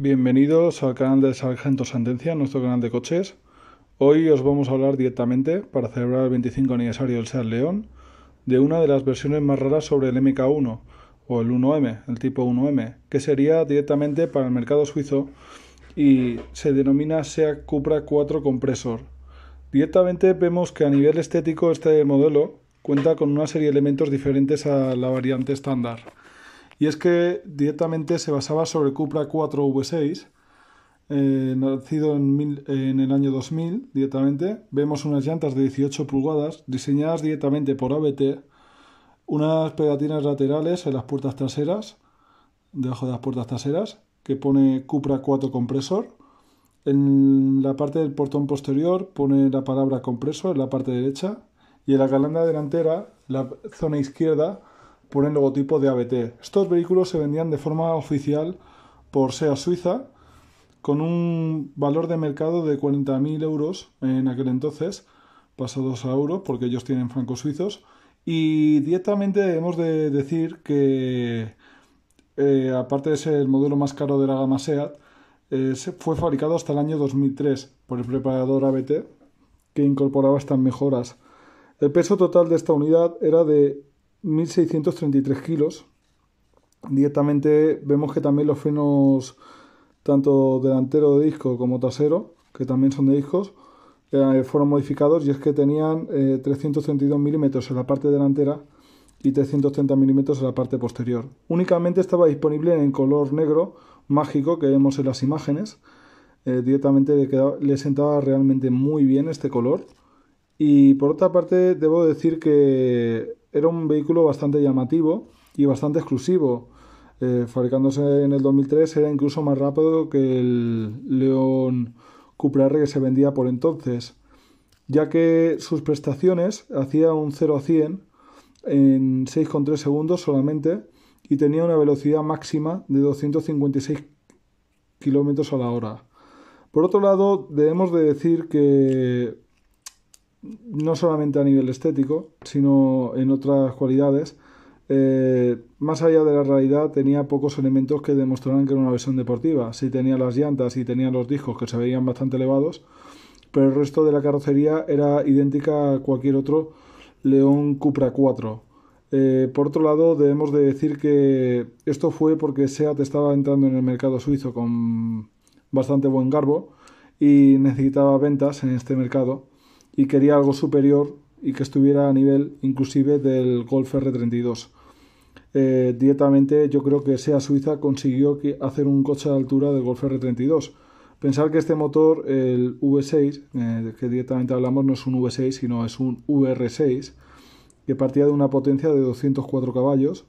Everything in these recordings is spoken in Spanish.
Bienvenidos al canal de Sargento Sentencia, nuestro canal de coches. Hoy os vamos a hablar directamente, para celebrar el 25 aniversario del Seat León, de una de las versiones más raras sobre el MK1 o el 1M, el tipo 1M, que sería directamente para el mercado suizo y se denomina Seat Cupra 4 compresor. Directamente vemos que a nivel estético este modelo cuenta con una serie de elementos diferentes a la variante estándar. Y es que directamente se basaba sobre Cupra 4V6, eh, nacido en, el año 2000 directamente. Vemos unas llantas de 18 pulgadas diseñadas directamente por ABT, unas pegatinas laterales en las puertas traseras, debajo de las puertas traseras, que pone Cupra 4 compresor. En la parte del portón posterior pone la palabra Compresor, en la parte derecha y en la galanda delantera, la zona izquierda, por el logotipo de ABT. Estos vehículos se vendían de forma oficial por SEA Suiza con un valor de mercado de 40.000 euros en aquel entonces, pasados a euros porque ellos tienen francos suizos. Y directamente debemos de decir que, eh, aparte de ser el modelo más caro de la gama SEAT, eh, fue fabricado hasta el año 2003 por el preparador ABT, que incorporaba estas mejoras. El peso total de esta unidad era de 1.633 kilos. Directamente vemos que también los frenos, tanto delantero de disco como trasero, que también son de discos, eh, fueron modificados y es que tenían 332 eh, milímetros en la parte delantera y 330 milímetros en la parte posterior. Únicamente estaba disponible en color negro mágico que vemos en las imágenes. Eh, directamente le, sentaba realmente muy bien este color. Y por otra parte, debo decir que era un vehículo bastante llamativo y bastante exclusivo. Eh, fabricándose en el 2003 era incluso más rápido que el León Cupra R que se vendía por entonces, ya que sus prestaciones hacía un 0 a 100 en 6,3 segundos solamente y tenía una velocidad máxima de 256 kilómetros a la hora. Por otro lado, debemos de decir que no solamente a nivel estético, sino en otras cualidades. Eh, más allá de la realidad, tenía pocos elementos que demostraran que era una versión deportiva. ...si tenía las llantas y tenía los discos que se veían bastante elevados, pero el resto de la carrocería era idéntica a cualquier otro León Cupra 4. Eh, por otro lado, debemos de decir que esto fue porque SEAT estaba entrando en el mercado suizo con bastante buen garbo y necesitaba ventas en este mercado y quería algo superior y que estuviera a nivel inclusive del Golf R32. Eh, directamente yo creo que SEA Suiza consiguió hacer un coche a altura del Golf R32. Pensar que este motor, el V6, eh, que directamente hablamos no es un V6, sino es un VR6, que partía de una potencia de 204 caballos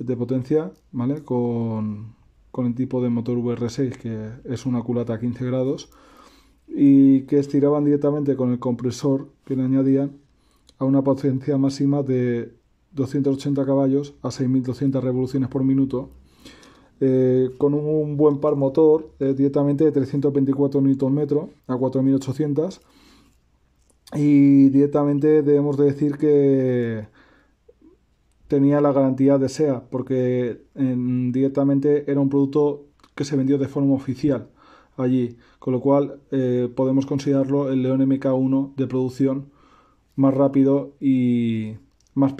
de potencia, ¿vale? Con, con el tipo de motor VR6, que es una culata a 15 grados, y que estiraban directamente con el compresor que le añadían a una potencia máxima de 280 caballos a 6.200 revoluciones por minuto, eh, con un buen par motor eh, directamente de 324 Nm a 4.800 y directamente debemos de decir que tenía la garantía de SEA porque directamente era un producto que se vendió de forma oficial allí, con lo cual eh, podemos considerarlo el León MK1 de producción más rápido y más,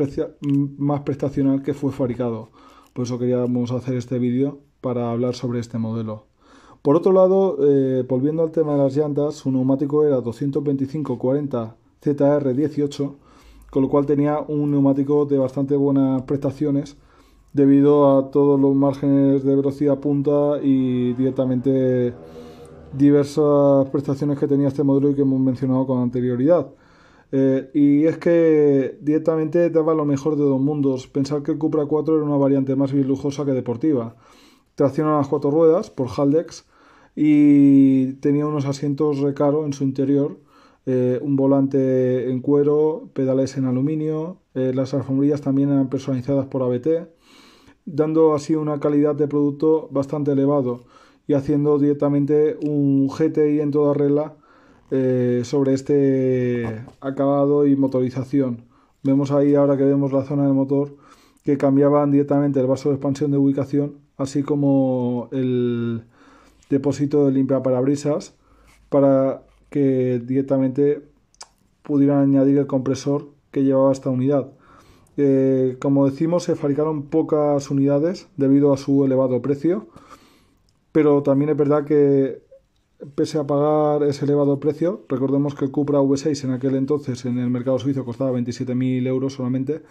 más prestacional que fue fabricado. Por eso queríamos hacer este vídeo para hablar sobre este modelo. Por otro lado, eh, volviendo al tema de las llantas, su neumático era 225-40 ZR18, con lo cual tenía un neumático de bastante buenas prestaciones debido a todos los márgenes de velocidad punta y directamente diversas prestaciones que tenía este modelo y que hemos mencionado con anterioridad. Eh, y es que directamente daba lo mejor de dos mundos. Pensar que el Cupra 4 era una variante más bien lujosa que deportiva. Tracción a las cuatro ruedas por Haldex y tenía unos asientos recaro en su interior, eh, un volante en cuero, pedales en aluminio, eh, las alfombrillas también eran personalizadas por ABT, dando así una calidad de producto bastante elevado y haciendo directamente un GTI en toda regla eh, sobre este acabado y motorización. Vemos ahí ahora que vemos la zona del motor que cambiaban directamente el vaso de expansión de ubicación, así como el depósito de limpia parabrisas para que directamente pudieran añadir el compresor que llevaba esta unidad. Eh, como decimos, se fabricaron pocas unidades debido a su elevado precio pero también es verdad que pese a pagar ese elevado precio, recordemos que el Cupra V6 en aquel entonces en el mercado suizo costaba 27.000 euros solamente,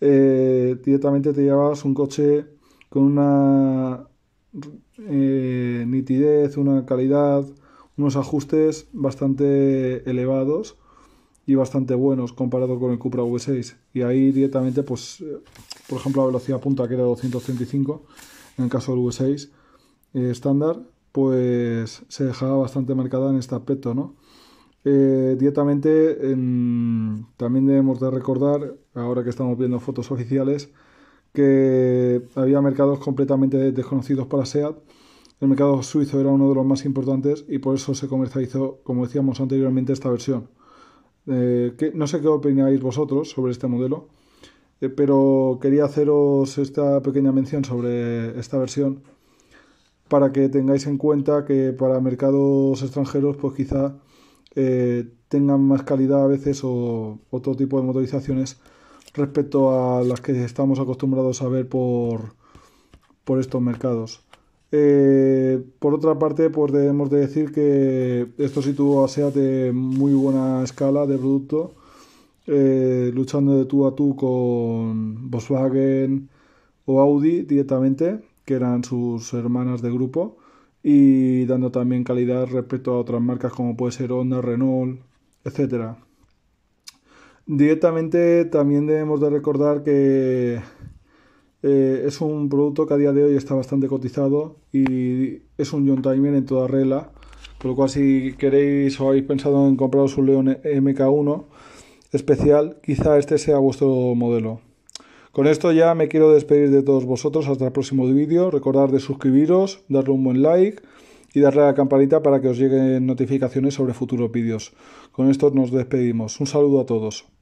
eh, directamente te llevabas un coche con una eh, nitidez, una calidad, unos ajustes bastante elevados y bastante buenos comparado con el Cupra V6. Y ahí directamente, pues, eh, por ejemplo, la velocidad punta que era 235, en el caso del V6, eh, estándar, pues se dejaba bastante marcada en este aspecto, ¿no? Eh, directamente, también debemos de recordar, ahora que estamos viendo fotos oficiales, que había mercados completamente desconocidos para SEAT. El mercado suizo era uno de los más importantes y por eso se comercializó, como decíamos anteriormente, esta versión. Eh, que, no sé qué opináis vosotros sobre este modelo, pero quería haceros esta pequeña mención sobre esta versión para que tengáis en cuenta que para mercados extranjeros pues quizá eh, tengan más calidad a veces o otro tipo de motorizaciones respecto a las que estamos acostumbrados a ver por, estos mercados. Eh, por otra parte, pues debemos de decir que esto sitúa a SEAT de muy buena escala de producto, eh, luchando de tú a tú con Volkswagen o Audi directamente, que eran sus hermanas de grupo, y dando también calidad respecto a otras marcas como puede ser Honda, Renault, etc. Directamente también debemos de recordar que eh, es un producto que a día de hoy está bastante cotizado y es un John Timer en toda regla, por lo cual si queréis o habéis pensado en compraros un León MK1 especial, quizá este sea vuestro modelo. Con esto ya me quiero despedir de todos vosotros hasta el próximo vídeo. Recordad de suscribiros, darle un buen like y darle a la campanita para que os lleguen notificaciones sobre futuros vídeos. Con esto nos despedimos. Un saludo a todos.